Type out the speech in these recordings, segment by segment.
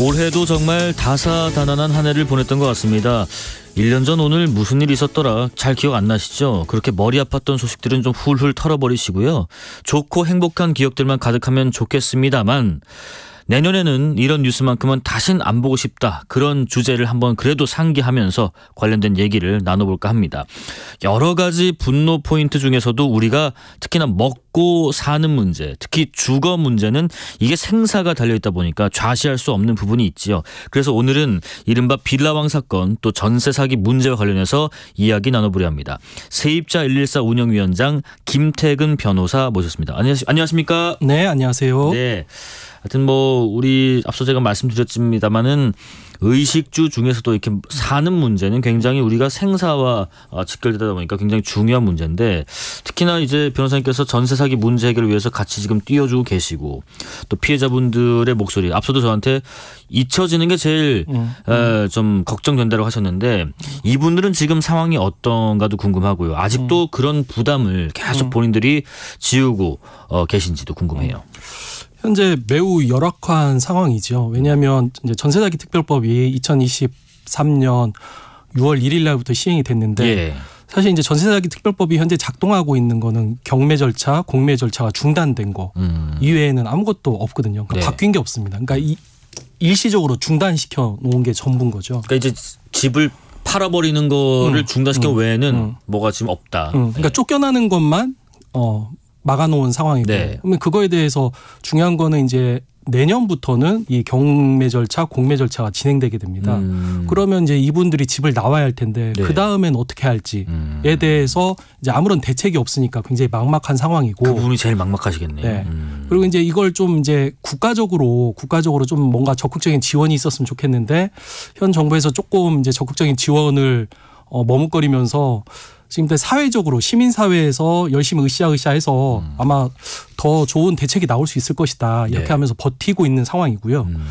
올해도 정말 다사다난한 한 해를 보냈던 것 같습니다. 1년 전 오늘 무슨 일 있었더라 잘 기억 안 나시죠? 그렇게 머리 아팠던 소식들은 좀 훌훌 털어버리시고요. 좋고 행복한 기억들만 가득하면 좋겠습니다만 내년에는 이런 뉴스만큼은 다신 안 보고 싶다 그런 주제를 한번 그래도 상기하면서 관련된 얘기를 나눠볼까 합니다. 여러 가지 분노 포인트 중에서도 우리가 특히나 먹고 사는 문제, 특히 주거 문제는 이게 생사가 달려있다 보니까 좌시할 수 없는 부분이 있지요. 그래서 오늘은 이른바 빌라왕 사건 또 전세 사기 문제와 관련해서 이야기 나눠보려 합니다. 세입자 114 운영위원장 김태근 변호사 모셨습니다. 안녕하십니까? 네, 안녕하세요. 네. 하여튼 뭐 우리 앞서 제가 말씀드렸습니다마는 의식주 중에서도 이렇게 사는 문제는 굉장히 우리가 생사와 어, 직결되다 보니까 굉장히 중요한 문제인데 특히나 이제 변호사님께서 전세 사기 문제 해결을 위해서 같이 지금 뛰어주고 계시고 또 피해자분들의 목소리 앞서도 저한테 잊혀지는 게 제일 음, 음. 에, 좀 걱정된다고 하셨는데 이분들은 지금 상황이 어떤가도 궁금하고요 아직도 음. 그런 부담을 계속 음. 본인들이 지우고 어, 계신지도 궁금해요. 음. 현재 매우 열악한 상황이죠. 왜냐하면 이제 전세자기 특별법이 2023년 6월 1일 날부터 시행이 됐는데 예. 사실 이제 전세자기 특별법이 현재 작동하고 있는 거는 경매 절차, 공매 절차가 중단된 거 음. 이외에는 아무것도 없거든요. 그러니까 네. 바뀐 게 없습니다. 그러니까 이, 일시적으로 중단시켜 놓은 게 전부인 거죠. 그러니까 이제 집을 팔아버리는 거를 음. 중단시켜 음. 외에는 음. 뭐가 지금 없다. 음. 그러니까 네. 쫓겨나는 것만 어 막아놓은 상황이고 네. 그러면 그거에 대해서 중요한 거는 이제 내년부터는 이 경매 절차, 공매 절차가 진행되게 됩니다. 음. 그러면 이제 이분들이 집을 나와야 할 텐데 네. 그 다음엔 어떻게 할지에 음. 대해서 이제 아무런 대책이 없으니까 굉장히 막막한 상황이고 그 부분이 제일 막막하시겠네요. 네. 음. 그리고 이제 이걸 좀 이제 국가적으로 국가적으로 좀 뭔가 적극적인 지원이 있었으면 좋겠는데 현 정부에서 조금 이제 적극적인 지원을 어, 머뭇거리면서 지금 사회적으로 시민사회에서 열심히 으쌰으쌰해서 음. 아마 더 좋은 대책이 나올 수 있을 것이다 이렇게 네. 하면서 버티고 있는 상황이고요. 음.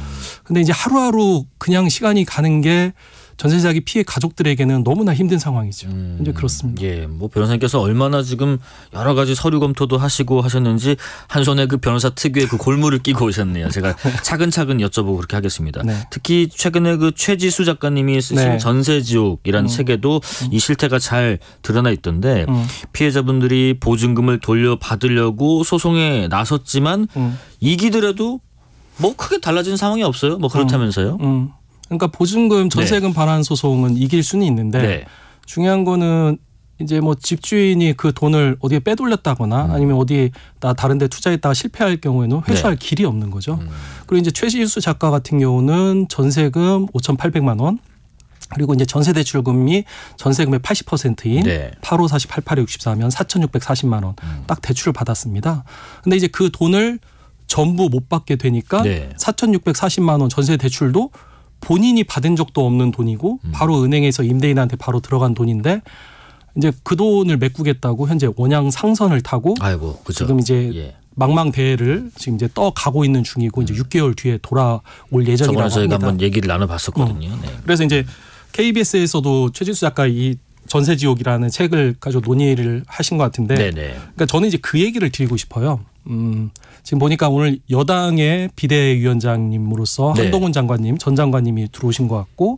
근데 이제 하루하루 그냥 시간이 가는 게 전세자기 피해 가족들에게는 너무나 힘든 상황이죠. 음, 이제 그렇습니다. 예, 뭐 변호사님께서 얼마나 지금 여러 가지 서류 검토도 하시고 하셨는지 한 손에 그 변호사 특유의 그 골무를 끼고 오셨네요. 제가 차근차근 여쭤보고 그렇게 하겠습니다. 네. 특히 최근에 그 최지수 작가님이 쓰신 네. 전세지옥이라는 음. 책에도 음. 이 실태가 잘 드러나 있던데 음. 피해자분들이 보증금을 돌려받으려고 소송에 나섰지만 음. 이기더라도 뭐 크게 달라진 상황이 없어요. 뭐 그렇다면서요. 음. 그러니까 보증금 네. 전세금 네. 반환 소송은 이길 수는 있는데 네. 중요한 거는 이제 뭐 집주인이 그 돈을 어디에 빼돌렸다거나 음. 아니면 어디에 나 다른 데 투자했다가 실패할 경우에는 네. 회수할 네. 길이 없는 거죠. 음. 그리고 이제 최시수 작가 같은 경우는 전세금 5,800만 원 그리고 이제 전세 대출금이 전세금의 80%인 네. 8호 40 88에 64면 4,640만 원 딱 대출을 받았습니다. 근데 이제 그 돈을 전부 못 받게 되니까 네. 4,640만 원 전세 대출도 본인이 받은 적도 없는 돈이고 음. 바로 은행에서 임대인한테 바로 들어간 돈인데 이제 그 돈을 메꾸겠다고 현재 원양 상선을 타고 아이고, 그렇죠. 지금 이제 예. 망망 대해를 지금 이제 떠 가고 있는 중이고 이제 6개월 음. 뒤에 돌아올 예정이라고 합니다. 저희가 한번 얘기를 나눠봤었거든요. 어. 네. 그래서 이제 KBS에서도 최지수 작가 이 전세 지옥이라는 책을 가지고 논의를 하신 것 같은데 네네. 네. 그러니까 저는 이제 그 얘기를 드리고 싶어요. 음, 지금 보니까 오늘 여당의 비대위원장님으로서 네. 한동훈 장관님, 전 장관님이 들어오신 것 같고,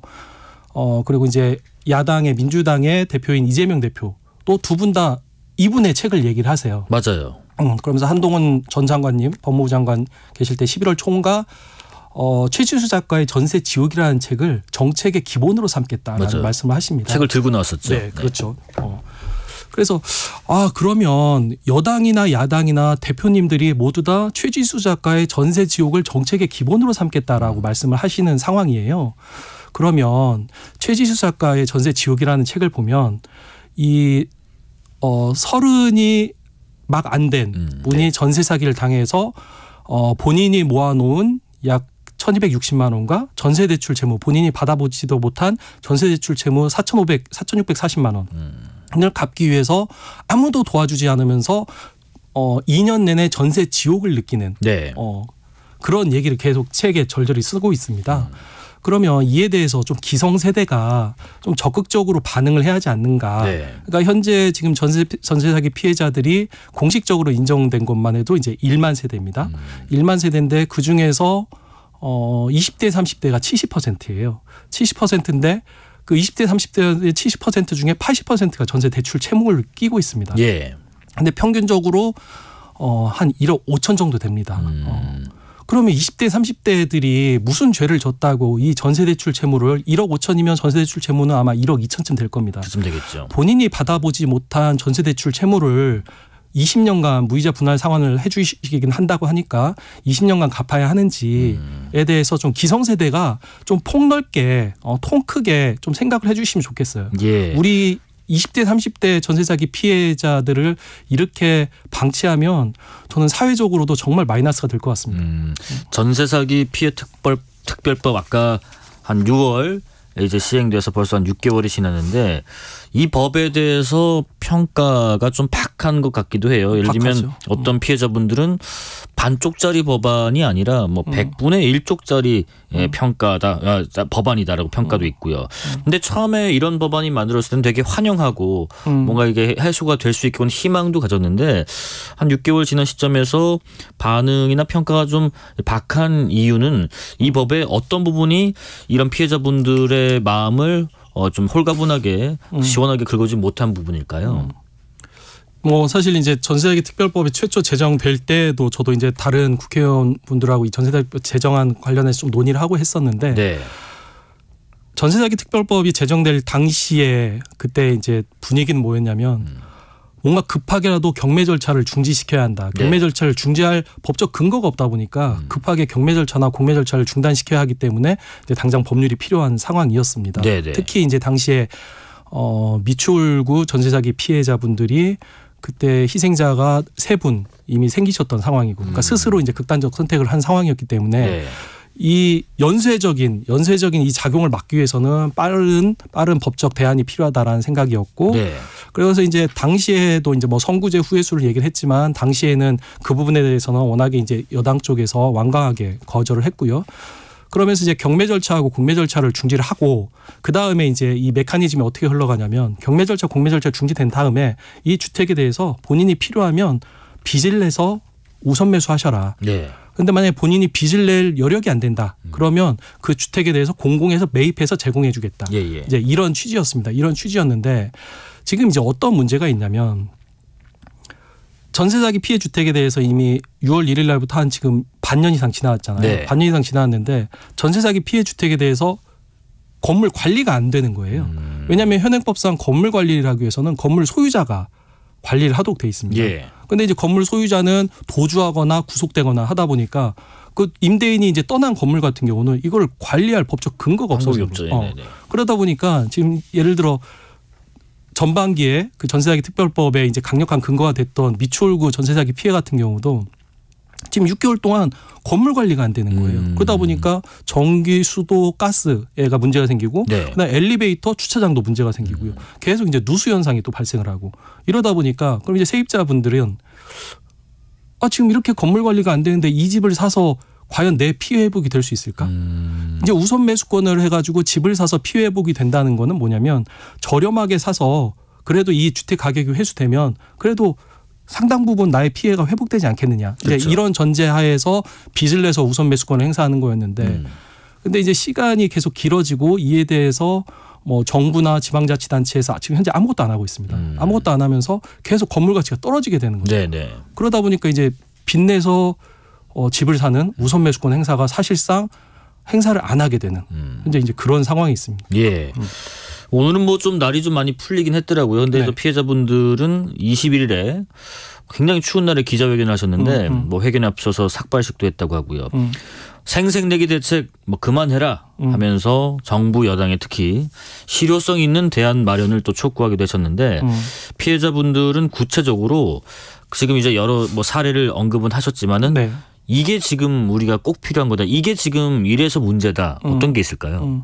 어 그리고 이제 야당의 민주당의 대표인 이재명 대표 또 두 분 다 이분의 책을 얘기를 하세요. 맞아요. 음, 그러면서 한동훈 전 장관님, 법무부 장관 계실 때 11월 총과 어, 최진수 작가의 전세 지옥이라는 책을 정책의 기본으로 삼겠다라는 맞아요. 말씀을 하십니다. 책을 들고 나왔었죠. 네, 네, 그렇죠. 네. 어. 그래서 아 그러면 여당이나 야당이나 대표님들이 모두 다 최지수 작가의 전세 지옥을 정책의 기본으로 삼겠다라고 말씀을 하시는 상황이에요. 그러면 최지수 작가의 전세 지옥이라는 책을 보면 이 어, 서른이 막 안된 음, 분이 네. 전세 사기를 당해서 어, 본인이 모아놓은 약 1,260만 원과 전세 대출 채무 본인이 받아보지도 못한 전세 대출 채무 4,500 4,640만 원을 음. 갚기 위해서 아무도 도와주지 않으면서 어 2년 내내 전세 지옥을 느끼는 네. 어 그런 얘기를 계속 책에 절절히 쓰고 있습니다. 음. 그러면 이에 대해서 좀 기성 세대가 좀 적극적으로 반응을 해야 하지 않는가. 네. 그러니까 현재 지금 전세 전세 사기 피해자들이 공식적으로 인정된 것만 해도 이제 1만 세대입니다. 음. 1만 세대인데 그 중에서 어 20대 30대가 70%예요. 70%인데 그 20대 30대의 70% 중에 80%가 전세 대출 채무를 끼고 있습니다. 예. 근데 평균적으로 어 한 1억 5천 정도 됩니다. 어. 음. 어. 그러면 20대 30대들이 무슨 죄를 졌다고 이 전세 대출 채무를 1억 5천이면 전세 대출 채무는 아마 1억 2천쯤 될 겁니다. 그쯤 되겠죠. 본인이 받아보지 못한 전세 대출 채무를 20년간 무이자 분할 상환을 해주시긴 한다고 하니까 20년간 갚아야 하는지에 음. 대해서 좀 기성세대가 좀 폭넓게 어, 통 크게 좀 생각을 해주시면 좋겠어요. 예. 우리 20대 30대 전세 사기 피해자들을 이렇게 방치하면 저는 사회적으로도 정말 마이너스가 될 것 같습니다. 음, 전세 사기 피해 특벌 특별법 아까 한 6월 이제 시행돼서 벌써 한 6개월이 지났는데 이 법에 대해서 평가가 좀 박한 것 같기도 해요. 예를 들면 박하죠. 어떤 음. 피해자분들은 반쪽짜리 법안이 아니라 뭐 음. 100분의 1쪽짜리 예, 음. 평가다 아, 법안이다라고 평가도 음. 있고요. 음. 근데 처음에 이런 법안이 만들었을 때는 되게 환영하고 음. 뭔가 이게 해소가 될 수있게 희망도 가졌는데 한 6개월 지난 시점에서 반응이나 평가가 좀 박한 이유는 이 법의 어떤 부분이 이런 피해자분들의 마음을 어, 좀 홀가분하게 음. 시원하게 긁어지 못한 부분일까요? 음. 뭐 사실 이제 전세자기 특별법이 최초 제정될 때도 저도 이제 다른 국회의원분들하고 이 전세자기 제정안 관련해서 좀 논의를 하고 했었는데 네. 전세자기 특별법이 제정될 당시에 그때 이제 분위기는 뭐였냐면 음. 뭔가 급하게라도 경매 절차를 중지시켜야 한다. 네. 경매 네. 절차를 중지할 법적 근거가 없다 보니까 음. 급하게 경매 절차나 공매 절차를 중단시켜야 하기 때문에 당장 법률이 필요한 상황이었습니다. 네, 네. 특히 이제 당시에 어, 미추홀구 전세자기 피해자분들이 그때 희생자가 세 분 이미 생기셨던 상황이고, 그러니까 음. 스스로 이제 극단적 선택을 한 상황이었기 때문에 네. 이 연쇄적인 연쇄적인 이 작용을 막기 위해서는 빠른 빠른 법적 대안이 필요하다라는 생각이었고 네. 그래서 이제 당시에도 이제 뭐 선구제 후회수를 얘기를 했지만 당시에는 그 부분에 대해서는 워낙에 이제 여당 쪽에서 완강하게 거절을 했고요. 그러면서 이제 경매 절차하고 공매 절차를 중지를 하고 그 다음에 이제 이 메커니즘이 어떻게 흘러가냐면 경매 절차, 공매 절차 중지된 다음에 이 주택에 대해서 본인이 필요하면 빚을 내서 우선 매수하셔라. 네. 근데 만약에 본인이 빚을 낼 여력이 안 된다. 음. 그러면 그 주택에 대해서 공공에서 매입해서 제공해 주겠다. 예, 예. 이제 이런 취지였습니다. 이런 취지였는데 지금 이제 어떤 문제가 있냐면 전세 사기 피해 주택에 대해서 이미 6월 1일 날부터 한 지금 반년 이상 지나왔잖아요. 네. 반년 이상 지나왔는데 전세 사기 피해 주택에 대해서 건물 관리가 안 되는 거예요. 음. 왜냐하면 현행법상 건물 관리라 하기 위해서는 건물 소유자가 관리를 하도록 돼 있습니다. 예. 근데 이제 건물 소유자는 도주하거나 구속되거나 하다 보니까 그 임대인이 이제 떠난 건물 같은 경우는 이걸 관리할 법적 근거가 없어요. 어. 그러다 보니까 지금 예를 들어 전반기에 그전세자기 특별법에 이제 강력한 근거가 됐던 미추홀구 전세자기 피해 같은 경우도 지금 6개월 동안 건물 관리가 안 되는 거예요. 음. 그러다 보니까 전기, 수도, 가스가 문제가 생기고 네. 그다음 엘리베이터, 주차장도 문제가 생기고요. 음. 계속 이제 누수 현상이 또 발생을 하고 이러다 보니까 그럼 이제 세입자분들은 아 지금 이렇게 건물 관리가 안 되는데 이 집을 사서 과연 내 피해 회복이 될 수 있을까? 음. 이제 우선 매수권을 해가지고 집을 사서 피해 회복이 된다는 거는 뭐냐면 저렴하게 사서 그래도 이 주택 가격이 회수되면 그래도 상당 부분 나의 피해가 회복되지 않겠느냐. 그렇죠. 이제 이런 전제하에서 빚을 내서 우선 매수권을 행사하는 거였는데, 음. 근데 이제 시간이 계속 길어지고 이에 대해서 뭐 정부나 지방자치단체에서 지금 현재 아무것도 안 하고 있습니다. 음. 아무것도 안 하면서 계속 건물 가치가 떨어지게 되는 거죠. 네네. 네. 그러다 보니까 이제 빚내서 어, 집을 사는 우선 매수권 행사가 사실상 행사를 안 하게 되는 음. 현재 이제 그런 상황이 있습니다. 예. 음. 오늘은 뭐 좀 날이 좀 많이 풀리긴 했더라고요. 근데 네. 피해자분들은 21일에 굉장히 추운 날에 기자회견을 하셨는데 음, 음. 뭐 회견에 앞서서 삭발식도 했다고 하고요. 음. 생색내기 대책 뭐 그만해라 음. 하면서 정부 여당에 특히 실효성 있는 대안 마련을 또 촉구하기도 하셨는데 음. 피해자분들은 구체적으로 지금 이제 여러 뭐 사례를 언급은 하셨지만은 네. 이게 지금 우리가 꼭 필요한 거다. 이게 지금 이래서 문제다. 음. 어떤 음. 게 있을까요? 음.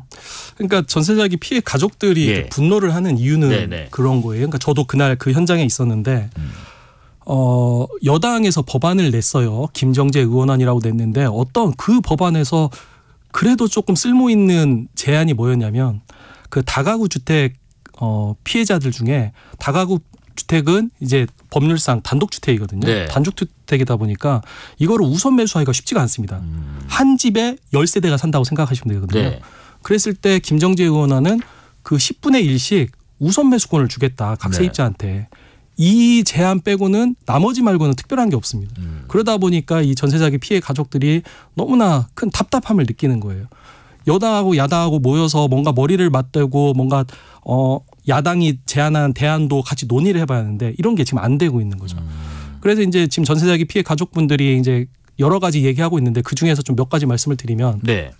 그러니까 전세 자기 피해 가족들이 예. 분노를 하는 이유는 네네. 네. 그런 거예요. 그러니까 저도 그날 그 현장에 있었는데 음. 어, 여당에서 법안을 냈어요. 김정재 의원안이라고 냈는데 어떤 그 법안에서 그래도 조금 쓸모 있는 제안이 뭐였냐면 그 다가구 주택 어, 피해자들 중에 다가구 주택은 이제 법률상 단독주택이거든요. 네. 단독주택 주택이다 보니까 이거를 우선 매수하기가 쉽지가 않습니다. 음. 한 집에 열세대가 산다고 생각하시면 되거든요. 네. 그랬을 때 김정재 의원은 그 10분의 1씩 우선 매수권을 주겠다. 각 네. 세입자한테. 네. 이 제한 빼고는 나머지 말고는 특별한 게 없습니다. 음. 그러다 보니까 이 전세자기 피해 가족들이 너무나 큰 답답함을 느끼는 거예요. 여당하고 야당하고 모여서 뭔가 머리를 맞대고 뭔가 어 야당이 제안한 대안도 같이 논의를 해봐야 하는데 이런 게 지금 안 되고 있는 거죠. 음. 그래서 이제 지금 전세 자기 피해 가족분들이 이제 여러 가지 얘기하고 있는데 그 중에서 좀 몇 가지 말씀을 드리면 네.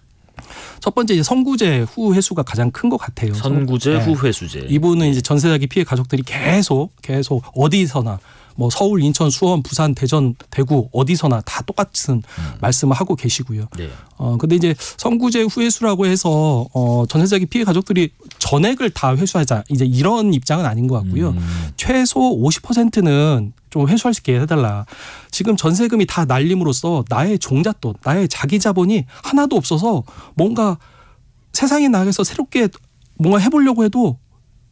첫 번째 이제 선구제 후 회수가 가장 큰 것 같아요. 선구제 네. 후 회수제. 이분은 네. 이제 전세 자기 피해 가족들이 계속 계속 어디서나 뭐 서울, 인천, 수원, 부산, 대전, 대구 어디서나 다 똑같은 음. 말씀을 하고 계시고요. 네. 어 근데 이제 선구제 후회수라고 해서 어 전세 자기 피해 가족들이 전액을 다 회수하자 이제 이런 입장은 아닌 것 같고요. 음. 최소 50%는 좀 회수할 수 있게 해달라. 지금 전세금이 다 날림으로써 나의 종잣돈, 나의 자기 자본이 하나도 없어서 뭔가 세상에 나가서 새롭게 뭔가 해보려고 해도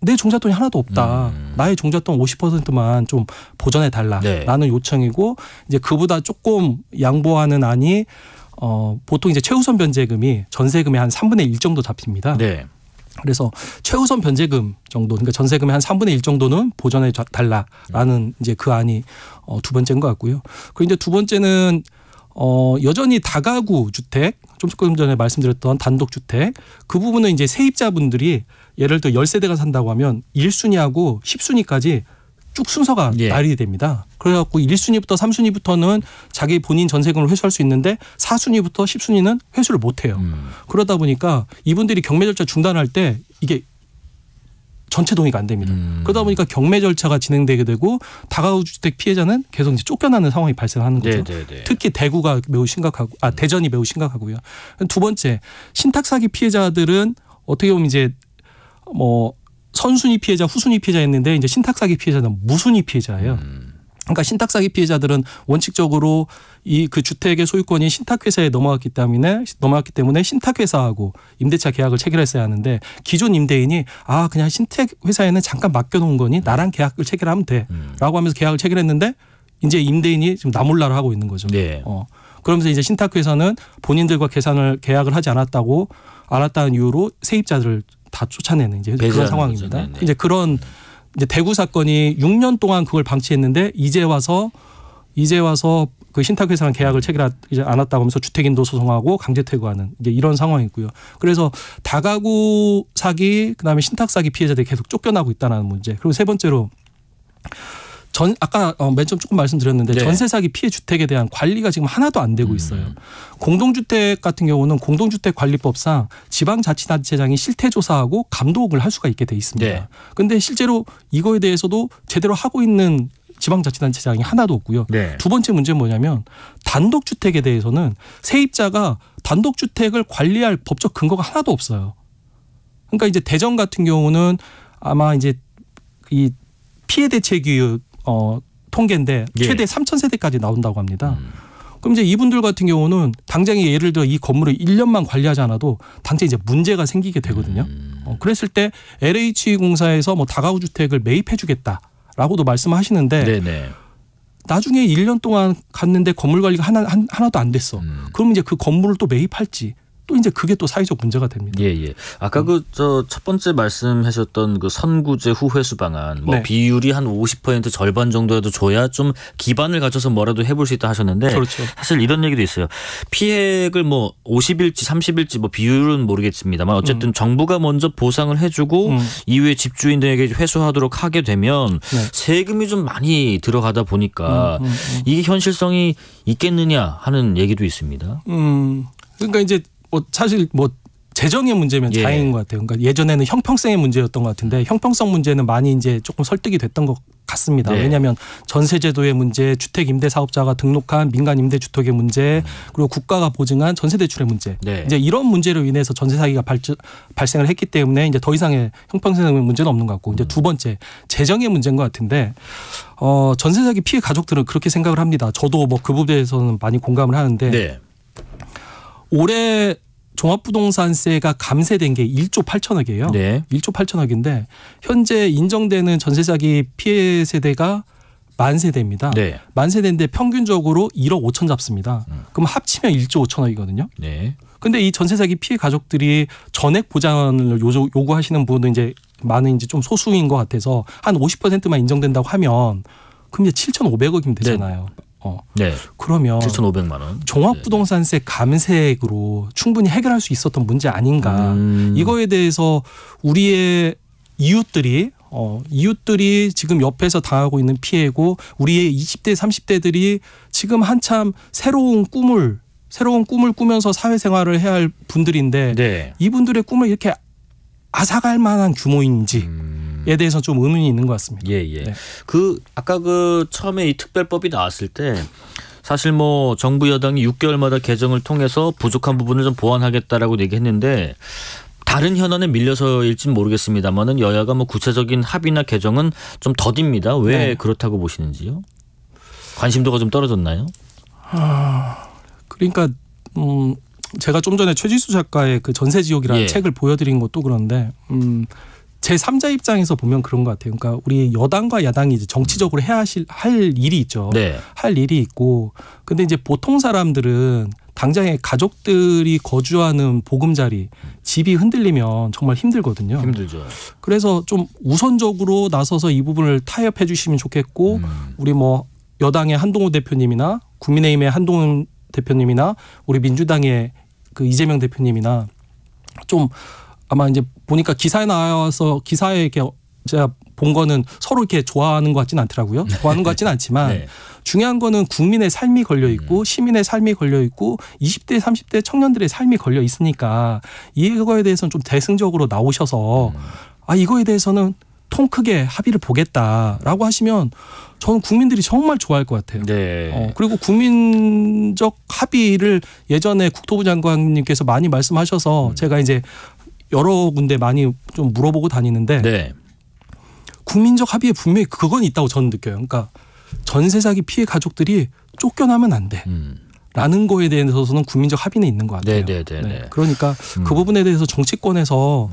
내 종잣돈이 하나도 없다. 음. 나의 종잣돈 50%만 좀 보전해 달라. 네. 라는 요청이고 이제 그보다 조금 양보하는 안이 어 보통 이제 최우선 변제금이 전세금의 한 3분의 1 정도 잡힙니다. 네. 그래서 최우선 변제금 정도 그러니까 전세금의 한 3분의 1 정도는 보전해 달라라는 음. 이제 그 안이 어, 두 번째인 것 같고요. 그리고 이제 두 번째는 어, 여전히 다가구 주택, 좀 조금 전에 말씀드렸던 단독 주택, 그 부분은 이제 세입자분들이 예를 들어 열세대가 산다고 하면 일순위하고십순위까지 쭉 순서가 예. 나이 됩니다. 그래갖고 1순위부터 3순위부터는 자기 본인 전세금을 회수할 수 있는데 4순위부터 10순위는 회수를 못해요. 음. 그러다 보니까 이분들이 경매 절차 중단할 때 이게 전체 동의가 안 됩니다. 음. 그러다 보니까 경매 절차가 진행되게 되고 다가구 주택 피해자는 계속 이제 쫓겨나는 상황이 발생하는 네, 거죠. 네네네. 네. 특히 대구가 매우 심각하고 아 대전이 매우 심각하고요. 두 번째 신탁 사기 피해자들은 어떻게 보면 이제 뭐 선순위 피해자, 후순위 피해자 였는데 이제 신탁사기 피해자는 무순위 피해자예요. 음. 그러니까 신탁사기 피해자들은 원칙적으로 이 그 주택의 소유권이 신탁회사에 넘어갔기 때문에 넘어갔기 때문에 신탁회사하고 임대차 계약을 체결했어야 하는데 기존 임대인이 아 그냥 신탁회사에는 잠깐 맡겨놓은 거니 나랑 계약을 체결하면 돼라고 음. 하면서 계약을 체결했는데 이제 임대인이 지금 나몰라를 하고 있는 거죠. 네. 어. 그러면서 이제 신탁회사는 본인들과 계산을 계약을 하지 않았다고 알았다는 이유로 세입자들을 다 쫓아내는 이제 그런 상황입니다. 거죠. 이제 그런 이제 대구 사건이 6년 동안 그걸 방치했는데 이제 와서 이제 와서 그 신탁회사랑 계약을 체결하지 않았다고 하면서 주택인도 소송하고 강제 퇴거하는 이제 이런 상황이고요. 그래서 다가구 사기 그다음에 신탁 사기 피해자들이 계속 쫓겨나고 있다는 문제. 그리고 세 번째로 전 아까 어, 맨 처음 조금 말씀드렸는데 네. 전세 사기 피해 주택에 대한 관리가 지금 하나도 안 되고 음. 있어요. 음. 공동주택 같은 경우는 공동주택 관리법상 지방자치단체장이 실태 조사하고 감독을 할 수가 있게 돼 있습니다. 네. 근데 실제로 이거에 대해서도 제대로 하고 있는 지방자치단체장이 하나도 없고요. 네. 두 번째 문제는 뭐냐면 단독주택에 대해서는 세입자가 단독주택을 관리할 법적 근거가 하나도 없어요. 그러니까 이제 대전 같은 경우는 아마 이제 이 피해 대책이 어, 통계인데 예. 최대 예. 3천 세대까지 나온다고 합니다. 음. 그럼 이제 이분들 같은 경우는 당장에 예를 들어 이 건물을 1년만 관리하지 않아도 당장 이제 문제가 생기게 되거든요. 음. 어, 그랬을 때 LH 공사에서 뭐 다가구 주택을 매입해 주겠다라고도 말씀하시는데 네네. 나중에 1년 동안 갔는데 건물 관리가 하나 하나도 안 됐어. 음. 그럼 이제 그 건물을 또 매입할지 또 이제 그게 또 사회적 문제가 됩니다. 예, 예. 아까 음. 그 그저 첫 번째 말씀하셨던 그 선구제 후회수 방안 뭐 네. 비율이 한 50% 절반 정도라도 줘야 좀 기반을 갖춰서 뭐라도 해볼 수 있다 하셨는데 그렇죠. 사실 이런 얘기도 있어요. 피해액을 뭐 50일지 30일지 뭐 비율은 모르겠습니다만 어쨌든 음. 정부가 먼저 보상을 해주고 음. 이후에 집주인 등에게 회수하도록 하게 되면 네. 세금이 좀 많이 들어가다 보니까 음, 음, 음. 이게 현실성이 있겠느냐 하는 얘기도 있습니다. 음. 그러니까 이제 뭐 사실 뭐 재정의 문제면 예. 다행인 것 같아요. 그러니까 예전에는 형평성의 문제였던 것 같은데 음. 형평성 문제는 많이 이제 조금 설득이 됐던 것 같습니다. 네. 왜냐하면 전세제도의 문제, 주택 임대 사업자가 등록한 민간 임대 주택의 문제, 음. 그리고 국가가 보증한 전세 대출의 문제. 네. 이제 이런 문제로 인해서 전세 사기가 발주, 발생을 했기 때문에 이제 더 이상의 형평성의 문제는 없는 것 같고 이제 음. 두 번째 재정의 문제인 것 같은데 어, 전세 사기 피해 가족들은 그렇게 생각을 합니다. 저도 뭐 그 부분에서는 많이 공감을 하는데. 네. 올해 종합부동산세가 감세된 게 1조 8천억이에요. 네. 1조 8천억인데 현재 인정되는 전세 자기 피해 세대가 만 세대입니다. 네. 만 세대인데 평균적으로 1억 5천 잡습니다. 음. 그럼 합치면 1조 5천억이거든요. 네. 근데 이 전세 자기 피해 가족들이 전액 보장을 요구, 하시는 분은 이제 많은 이제 좀 소수인 것 같아서 한 50%만 인정된다고 하면 그럼 이제 7,500억이면 되잖아요. 네. 어. 네. 그러면 7,500만 원. 종합부동산세 감세액으로 충분히 해결할 수 있었던 문제 아닌가. 음. 이거에 대해서 우리의 이웃들이 어, 이웃들이 지금 옆에서 당하고 있는 피해고 우리의 20대 30대들이 지금 한참 새로운 꿈을 새로운 꿈을 꾸면서 사회생활을 해야 할 분들인데 네. 이분들의 꿈을 이렇게 아사갈 만한 규모인지 음. 에 대해서 좀 의문이 있는 것 같습니다. 예, 예. 네. 그 아까 그 처음에 이 특별법이 나왔을 때 사실 뭐 정부 여당이 6개월마다 개정을 통해서 부족한 부분을 좀 보완하겠다라고 얘기했는데 다른 현안에 밀려서일진 모르겠습니다만은 여야가 뭐 구체적인 합의나 개정은 좀 더딥니다. 왜 네. 그렇다고 보시는지요? 관심도가 좀 떨어졌나요? 아, 그러니까 음 제가 좀 전에 최지수 작가의 그 전세지옥이라는 예. 책을 보여드린 것도 그런데 음제 3자 입장에서 보면 그런 것 같아요. 그러니까 우리 여당과 야당이 이제 정치적으로 해야 할 일이 있죠. 네. 할 일이 있고 근데 이제 보통 사람들은 당장에 가족들이 거주하는 보금자리 집이 흔들리면 정말 힘들거든요. 힘들죠. 그래서 좀 우선적으로 나서서 이 부분을 타협해 주시면 좋겠고 음. 우리 뭐 여당의 한동호 대표님이나 국민의힘의 한동훈 대표님이나 우리 민주당의 그 이재명 대표님이나 좀 아마 이제 보니까 기사에 나와서 기사에 이렇게 제가 본 거는 서로 이렇게 좋아하는 것 같지는 않더라고요. 네. 좋아하는 것 같지는 않지만 네. 중요한 거는 국민의 삶이 걸려 있고 음. 시민의 삶이 걸려 있고 20대 30대 청년들의 삶이 걸려 있으니까 이거에 대해서는 좀 대승적으로 나오셔서 음. 아 이거에 대해서는 통 크게 합의를 보겠다라고 하시면 저는 국민들이 정말 좋아할 것 같아요. 네. 어, 그리고 국민적 합의를 예전에 국토부 장관님께서 많이 말씀하셔서 음. 제가 이제 여러 군데 많이 좀 물어보고 다니는데 네. 국민적 합의에 분명히 그건 있다고 저는 느껴요. 그러니까 전세 사기 피해 가족들이 쫓겨나면 안 돼. 음. 라는 거에 대해서는 국민적 합의는 있는 것 같아요. 네. 네, 네, 네. 그러니까 음. 그 부분에 대해서 정치권에서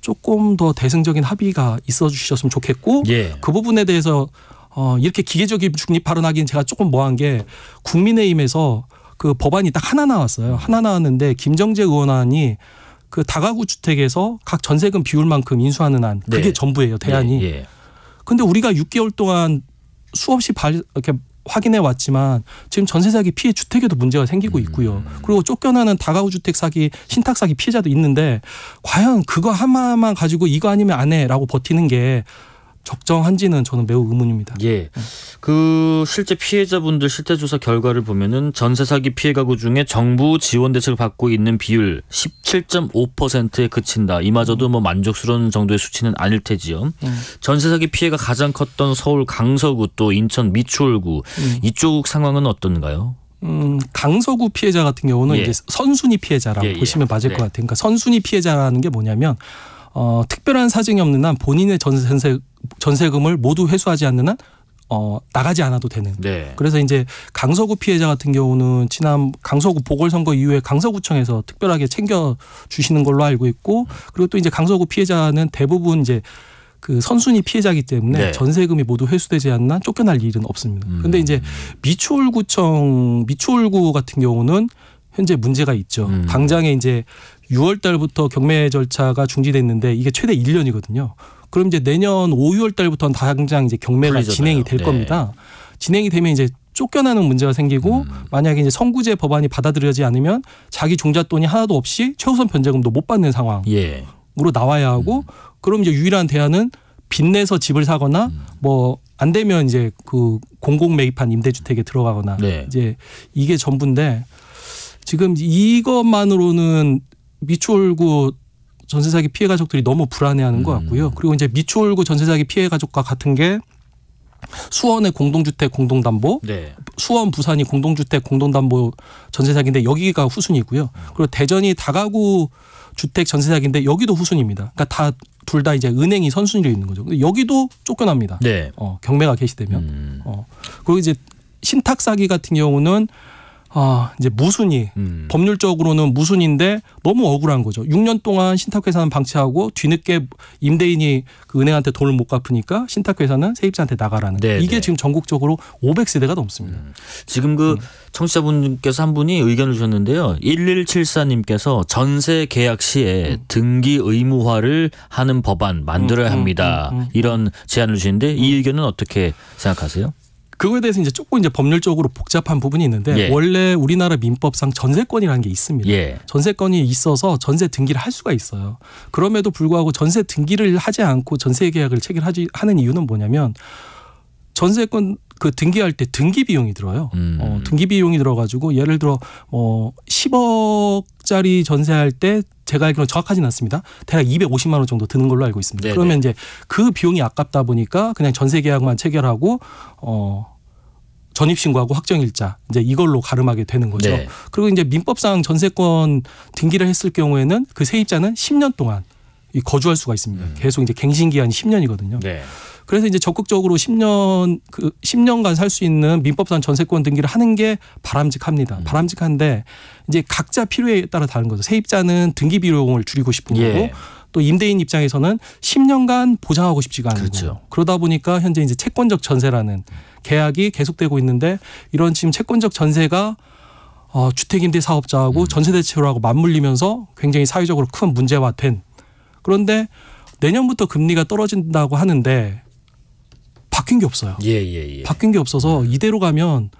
조금 더 대승적인 합의가 있어 주셨으면 좋겠고 예. 그 부분에 대해서 어, 이렇게 기계적인 중립 발언하기는 제가 조금 뭐한 게 국민의힘에서 그 법안이 딱 하나 나왔어요. 하나 나왔는데 김정재 의원안이 그 다가구 주택에서 각 전세금 비율만큼 인수하는 한 그게 네. 전부예요 대안이. 예, 예. 근데 우리가 6개월 동안 수없이 발, 이렇게 확인해 왔지만 지금 전세 사기 피해 주택에도 문제가 생기고 음. 있고요. 그리고 쫓겨나는 다가구 주택 사기, 신탁 사기 피해자도 있는데 과연 그거 하나만 가지고 이거 아니면 안 해라고 버티는 게 적정한지는 저는 매우 의문입니다. 예. 네. 그 실제 피해자분들 실태 조사 결과를 보면은 전세 사기 피해 가구 중에 정부 지원 대책을 받고 있는 비율 17.5%에 그친다. 이마저도 뭐 만족스러운 정도의 수치는 아닐 테지요. 음. 네. 전세 사기 피해가 가장 컸던 서울 강서구 또 인천 미추홀구 음. 이쪽 상황은 어떤가요? 음, 강서구 피해자 같은 경우는 예. 이제 선순위 피해자라고 예, 예. 보시면 예. 맞을 네. 것 같아요. 그러니까 선순위 피해자라는 게 뭐냐면 어, 특별한 사정이 없는 한 본인의 전세 전세금을 모두 회수하지 않는 한 어, 나가지 않아도 되는. 네. 그래서 이제 강서구 피해자 같은 경우는 지난 강서구 보궐선거 이후에 강서구청에서 특별하게 챙겨 주시는 걸로 알고 있고 그리고 또 이제 강서구 피해자는 대부분 이제 그 선순위 피해자기 때문에 네. 전세금이 모두 회수되지 않나 쫓겨날 일은 없습니다. 음. 근데 이제 미추홀구청 미추홀구 같은 경우는 현재 문제가 있죠. 음. 당장에 이제 6월 달부터 경매 절차가 중지됐는데 이게 최대 1년이거든요. 그럼 이제 내년 5, 6월 달부터는 당장 이제 경매가 풀리잖아요. 진행이 될 네. 겁니다. 진행이 되면 이제 쫓겨나는 문제가 생기고 음. 만약에 이제 선구제 법안이 받아들여지지 않으면 자기 종잣돈이 하나도 없이 최우선 변제금도 못 받는 상황으로 예. 나와야 하고 음. 그럼 이제 유일한 대안은 빚내서 집을 사거나 음. 뭐안 되면 이제 그 공공 매입한 임대주택에 들어가거나 네. 이제 이게 전부인데 지금 이것만으로는 미추홀구 전세 사기 피해 가족들이 너무 불안해하는 것 음. 같고요. 그리고 이제 미추홀구 전세 사기 피해 가족과 같은 게 수원의 공동주택 공동담보, 네. 수원 부산이 공동주택 공동담보 전세 사기인데 여기가 후순이고요. 그리고 대전이 다가구 주택 전세 사기인데 여기도 후순입니다. 그러니까 다 둘 다 이제 은행이 선순위로 있는 거죠. 근데 여기도 쫓겨납니다. 네. 어, 경매가 개시되면. 음. 어. 그리고 이제 신탁 사기 같은 경우는 아, 이제 무순이 음. 법률적으로는 무순인데 너무 억울한 거죠. 6년 동안 신탁회사는 방치하고 뒤늦게 임대인이 그 은행한테 돈을 못 갚으니까 신탁회사는 세입자한테 나가라는. 네네. 이게 네. 지금 전국적으로 500세대가 넘습니다. 음. 지금 그 음. 청취자분께서 한 분이 의견을 주셨는데요. 1174님께서 전세 계약 시에 음. 등기 의무화를 하는 법안 만들어야 음, 음, 합니다. 이런 제안을 주시는데 이 의견은 어떻게 생각하세요? 그거에 대해서 이제 조금 이제 법률적으로 복잡한 부분이 있는데 예. 원래 우리나라 민법상 전세권이라는 게 있습니다. 예. 전세권이 있어서 전세 등기를 할 수가 있어요. 그럼에도 불구하고 전세 등기를 하지 않고 전세 계약을 체결하지 하는 이유는 뭐냐면 전세권 그 등기할 때 등기 비용이 들어요. 음. 어, 등기 비용이 들어가지고 예를 들어 어 뭐 10억짜리 전세할 때 제가 알기로 정확하진 않습니다. 대략 250만 원 정도 드는 걸로 알고 있습니다. 네네. 그러면 이제 그 비용이 아깝다 보니까 그냥 전세 계약만 체결하고 어 전입 신고하고 확정 일자 이제 이걸로 가름하게 되는 거죠. 네. 그리고 이제 민법상 전세권 등기를 했을 경우에는 그 세입자는 10년 동안 거주할 수가 있습니다. 음. 계속 이제 갱신 기한이 10년이거든요. 네. 그래서 이제 적극적으로 10년 그 10년간 살 수 있는 민법상 전세권 등기를 하는 게 바람직합니다. 음. 바람직한데 이제 각자 필요에 따라 다른 거죠. 세입자는 등기 비용을 줄이고 싶은 예. 거고 또 임대인 입장에서는 10년간 보장하고 싶지가 않고 그렇죠. 그러다 보니까 현재 이제 채권적 전세라는 계약이 계속되고 있는데 이런 지금 채권적 전세가 어, 주택임대 사업자하고 음. 전세대출하고 맞물리면서 굉장히 사회적으로 큰 문제화된 그런데 내년부터 금리가 떨어진다고 하는데 바뀐 게 없어요. 예, 예, 예. 바뀐 게 없어서 이대로 가면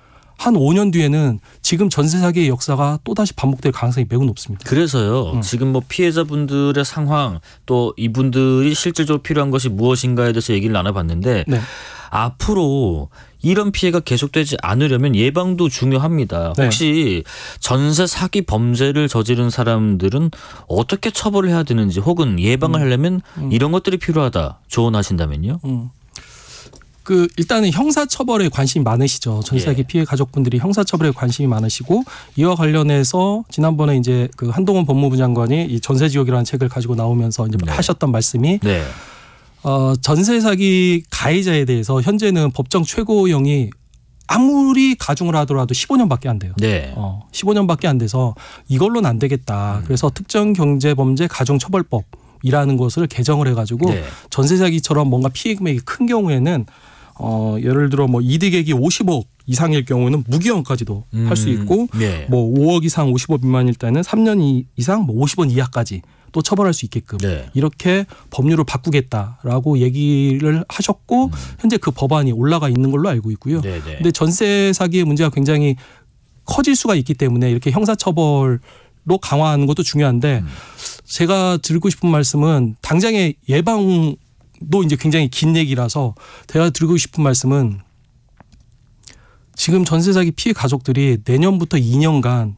한 5년 뒤에는 지금 전세 사기의 역사가 또다시 반복될 가능성이 매우 높습니다. 그래서요. 음. 지금 뭐 피해자분들의 상황 또 이분들이 실질적으로 필요한 것이 무엇인가에 대해서 얘기를 나눠봤는데 네. 앞으로 이런 피해가 계속되지 않으려면 예방도 중요합니다. 네. 혹시 전세 사기 범죄를 저지른 사람들은 어떻게 처벌을 해야 되는지 혹은 예방을 음. 하려면 음. 이런 것들이 필요하다 조언하신다면요? 음. 그 일단은 형사 처벌에 관심이 많으시죠. 전세계 예. 피해 가족분들이 형사 처벌에 관심이 많으시고 이와 관련해서 지난번에 이제 그 한동훈 법무부 장관이 이 전세 지옥이라는 책을 가지고 나오면서 이제 네. 하셨던 말씀이 네. 어, 전세 사기 가해자에 대해서 현재는 법정 최고형이 아무리 가중을 하더라도 15년밖에 안 돼요. 네. 어, 15년밖에 안 돼서 이걸로는 안 되겠다. 음. 그래서 특정 경제 범죄 가중 처벌법 이라는 것을 개정을 해가지고 네. 전세 사기처럼 뭔가 피해 금액이 큰 경우에는 어, 예를 들어 뭐 이득액이 50억 이상일 경우는 무기형까지도 음, 할수 있고 네. 뭐 5억 이상 50억 미만일 때는 3년 이상 뭐 50원 이하까지 또 처벌할 수 있게끔 네. 이렇게 법률을 바꾸겠다라고 얘기를 하셨고 음. 현재 그 법안이 올라가 있는 걸로 알고 있고요. 네네. 네. 근데 전세 사기의 문제가 굉장히 커질 수가 있기 때문에 이렇게 형사처벌 로 강화하는 것도 중요한데 음. 제가 드리고 싶은 말씀은 당장의 예방 또 이제 굉장히 긴 얘기라서 제가 드리고 싶은 말씀은 지금 전세 사기 피해 가족들이 내년부터 2년간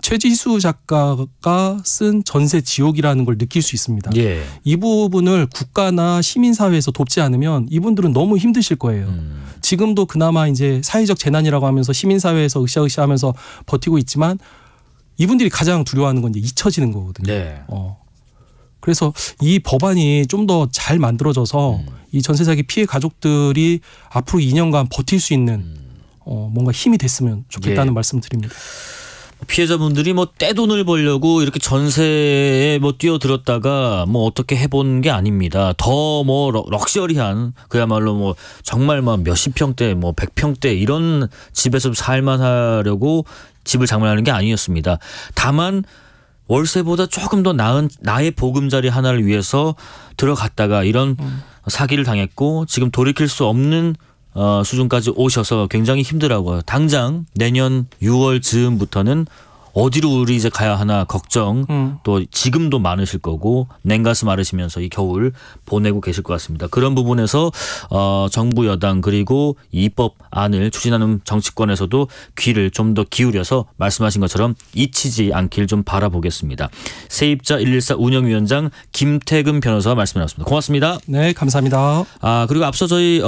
최지수 작가가 쓴 전세 지옥이라는 걸 느낄 수 있습니다. 예. 이 부분을 국가나 시민사회에서 돕지 않으면 이분들은 너무 힘드실 거예요. 음. 지금도 그나마 이제 사회적 재난이라고 하면서 시민사회에서 으쌰으쌰 하면서 버티고 있지만 이분들이 가장 두려워하는 건 이제 잊혀지는 거거든요. 네. 어. 그래서 이 법안이 좀 더 잘 만들어져서 음. 이 전세 사기 피해 가족들이 앞으로 2년간 버틸 수 있는 어, 뭔가 힘이 됐으면 좋겠다는 예. 말씀드립니다. 피해자분들이 뭐 떼돈을 벌려고 이렇게 전세에 뭐 뛰어들었다가 뭐 어떻게 해본 게 아닙니다. 더 뭐 럭셔리한 그야말로 뭐 정말 막 몇십 평대 뭐 백 평대 이런 집에서 살만 하려고 집을 장만하는 게 아니었습니다. 다만 월세보다 조금 더 나은 나의 보금자리 하나를 위해서 들어갔다가 이런 음. 사기를 당했고 지금 돌이킬 수 없는 어, 수준까지 오셔서 굉장히 힘들어하고요. 당장 내년 6월 즈음부터는 어디로 우리 이제 가야 하나 걱정 음. 또 지금도 많으실 거고 냉가스 마르시면서 이 겨울 보내고 계실 것 같습니다. 그런 부분에서 어, 정부 여당 그리고 입법 안을 추진하는 정치권에서도 귀를 좀 더 기울여서 말씀하신 것처럼 잊히지 않길 좀 바라보겠습니다. 세입자 114 운영위원장 김태근 변호사와 말씀 나눴습니다. 고맙습니다. 네, 감사합니다. 아 그리고 앞서 저희 어,